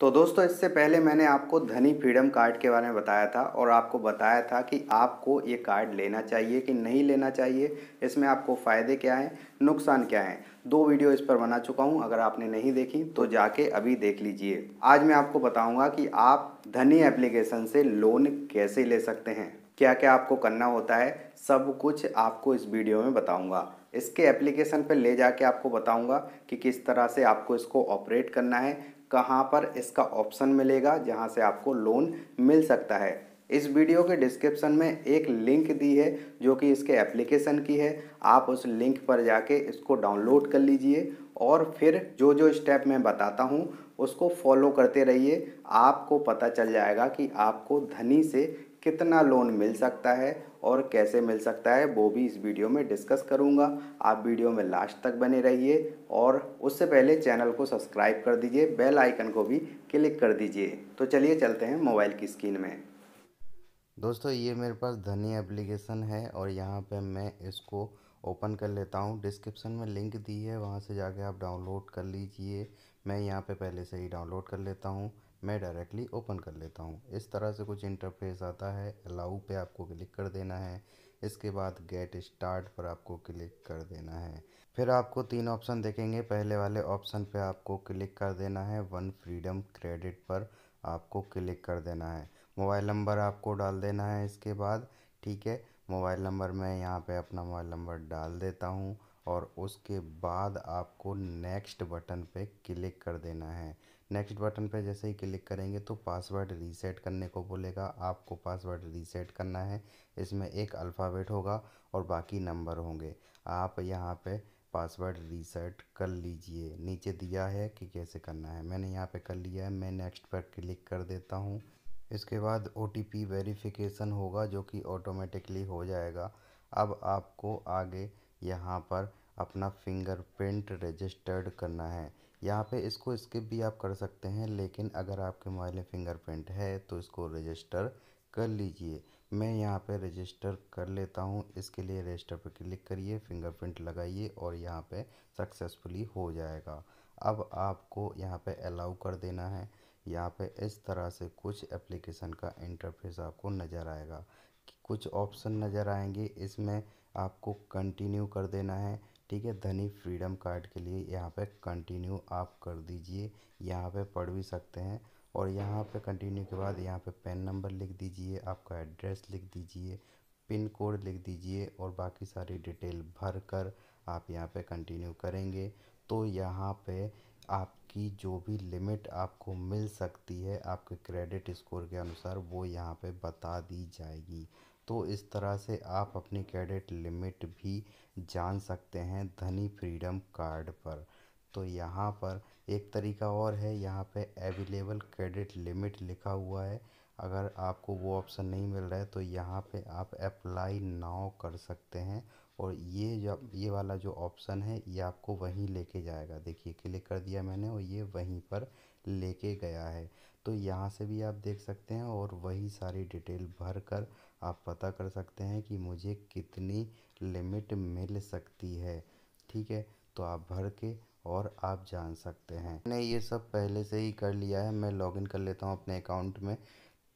तो दोस्तों इससे पहले मैंने आपको धनी फ्रीडम कार्ड के बारे में बताया था और आपको बताया था कि आपको ये कार्ड लेना चाहिए कि नहीं लेना चाहिए इसमें आपको फ़ायदे क्या हैं नुकसान क्या हैं दो वीडियो इस पर बना चुका हूँ अगर आपने नहीं देखी तो जाके अभी देख लीजिए आज मैं आपको बताऊँगा कि आप धनी एप्लीकेशन से लोन कैसे ले सकते हैं क्या क्या आपको करना होता है सब कुछ आपको इस वीडियो में बताऊँगा इसके एप्लीकेशन पर ले जाके आपको बताऊंगा कि किस तरह से आपको इसको ऑपरेट करना है कहाँ पर इसका ऑप्शन मिलेगा जहाँ से आपको लोन मिल सकता है इस वीडियो के डिस्क्रिप्शन में एक लिंक दी है जो कि इसके एप्लीकेशन की है आप उस लिंक पर जाके इसको डाउनलोड कर लीजिए और फिर जो जो स्टेप मैं बताता हूँ उसको फॉलो करते रहिए आपको पता चल जाएगा कि आपको धनी से कितना लोन मिल सकता है और कैसे मिल सकता है वो भी इस वीडियो में डिस्कस करूँगा आप वीडियो में लास्ट तक बने रहिए और उससे पहले चैनल को सब्सक्राइब कर दीजिए बेल आइकन को भी क्लिक कर दीजिए तो चलिए चलते हैं मोबाइल की स्क्रीन में दोस्तों ये मेरे पास धनी एप्लीकेशन है और यहाँ पर मैं इसको ओपन कर लेता हूँ डिस्क्रिप्शन में लिंक दी है वहाँ से जाके आप डाउनलोड कर लीजिए मैं यहाँ पे पहले से ही डाउनलोड कर लेता हूँ मैं डायरेक्टली ओपन कर लेता हूँ इस तरह से कुछ इंटरफेस आता है अलाउ पे आपको क्लिक कर देना है इसके बाद गेट स्टार्ट पर आपको क्लिक कर देना है फिर आपको तीन ऑप्शन देखेंगे पहले वाले ऑप्शन पे आपको क्लिक कर देना है वन फ्रीडम क्रेडिट पर आपको क्लिक कर देना है मोबाइल नंबर आपको डाल देना है इसके बाद ठीक है मोबाइल नंबर मैं यहाँ पे अपना मोबाइल नंबर डाल देता हूँ और उसके बाद आपको नेक्स्ट बटन पे क्लिक कर देना है नेक्स्ट बटन पे जैसे ही क्लिक करेंगे तो पासवर्ड रीसेट करने को बोलेगा आपको पासवर्ड रीसेट करना है इसमें एक अल्फ़ाबेट होगा और बाकी नंबर होंगे आप यहाँ पे पासवर्ड रीसेट कर लीजिए नीचे दिया है कि कैसे करना है मैंने यहाँ पे कर लिया है मैं नेक्स्ट पर क्लिक कर देता हूँ इसके बाद ओ टी पी वेरीफिकेशन होगा जो कि ऑटोमेटिकली हो जाएगा अब आपको आगे यहाँ पर अपना फिंगरप्रिंट रजिस्टर्ड करना है यहाँ पे इसको स्किप भी आप कर सकते हैं लेकिन अगर आपके मोबाइल में फिंगरप्रिंट है तो इसको रजिस्टर कर लीजिए मैं यहाँ पे रजिस्टर कर लेता हूँ इसके लिए रजिस्टर पर क्लिक करिए फिंगरप्रिंट लगाइए और यहाँ पे सक्सेसफुली हो जाएगा अब आपको यहाँ पे अलाउ कर देना है यहाँ पे इस तरह से कुछ एप्लीकेशन का इंटरफेस आपको नज़र आएगा कुछ ऑप्शन नज़र आएंगे इसमें आपको कंटिन्यू कर देना है ठीक है धनी फ्रीडम कार्ड के लिए यहाँ पे कंटिन्यू आप कर दीजिए यहाँ पे पढ़ भी सकते हैं और यहाँ पे कंटिन्यू के बाद यहाँ पे पेन नंबर लिख दीजिए आपका एड्रेस लिख दीजिए पिन कोड लिख दीजिए और बाकी सारी डिटेल भर कर आप यहाँ पे कंटिन्यू करेंगे तो यहाँ पे आपकी जो भी लिमिट आपको मिल सकती है आपके क्रेडिट स्कोर के अनुसार वो यहाँ पे बता दी जाएगी तो इस तरह से आप अपनी क्रेडिट लिमिट भी जान सकते हैं धनी फ्रीडम कार्ड पर तो यहाँ पर एक तरीका और है यहाँ पे अवेलेबल क्रेडिट लिमिट लिखा हुआ है अगर आपको वो ऑप्शन नहीं मिल रहा है तो यहाँ पे आप अप्लाई नाव कर सकते हैं और ये जब ये वाला जो ऑप्शन है ये आपको वहीं लेके जाएगा देखिए क्लिक कर दिया मैंने और ये वहीं पर लेके गया है तो यहाँ से भी आप देख सकते हैं और वही सारी डिटेल भर कर आप पता कर सकते हैं कि मुझे कितनी लिमिट मिल सकती है ठीक है तो आप भर के और आप जान सकते हैं मैंने ये सब पहले से ही कर लिया है मैं लॉगिन कर लेता हूँ अपने अकाउंट में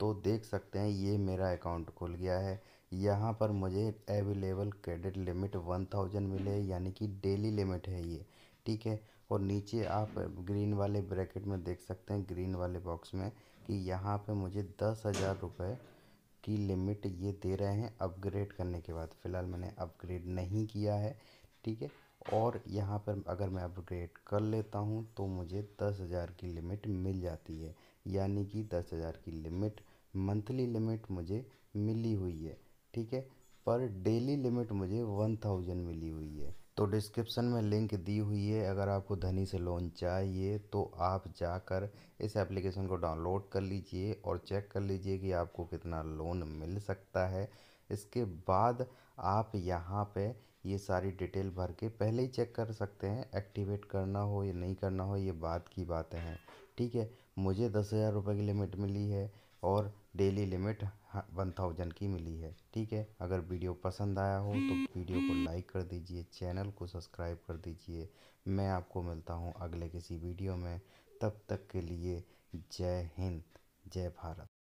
तो देख सकते हैं ये मेरा अकाउंट खुल गया है यहाँ पर मुझे available credit limit one thousand मिले यानी कि डेली लिमिट है ये ठीक है और नीचे आप ग्रीन वाले ब्रैकेट में देख सकते हैं ग्रीन वाले बॉक्स में कि यहाँ पे मुझे दस हज़ार रुपये की लिमिट ये दे रहे हैं अपग्रेड करने के बाद फ़िलहाल मैंने अपग्रेड नहीं किया है ठीक है और यहाँ पर अगर मैं अपग्रेड कर लेता हूँ तो मुझे दस हज़ार की लिमिट मिल जाती है यानी कि दस हज़ार की लिमिट मंथली लिमिट मुझे मिली हुई है ठीक है पर डेली लिमिट मुझे वन थाउजेंड मिली हुई है तो डिस्क्रिप्शन में लिंक दी हुई है अगर आपको धनी से लोन चाहिए तो आप जाकर इस एप्लीकेशन को डाउनलोड कर लीजिए और चेक कर लीजिए कि आपको कितना लोन मिल सकता है इसके बाद आप यहाँ पे ये सारी डिटेल भर के पहले ही चेक कर सकते हैं एक्टिवेट करना हो या नहीं करना हो ये बात की बातें हैं ठीक है मुझे दस हज़ार रुपये की लिमिट मिली है और डेली लिमिट वन थाउजेंड की मिली है ठीक है अगर वीडियो पसंद आया हो तो वीडियो को लाइक कर दीजिए चैनल को सब्सक्राइब कर दीजिए मैं आपको मिलता हूँ अगले किसी वीडियो में तब तक के लिए जय हिंद जय भारत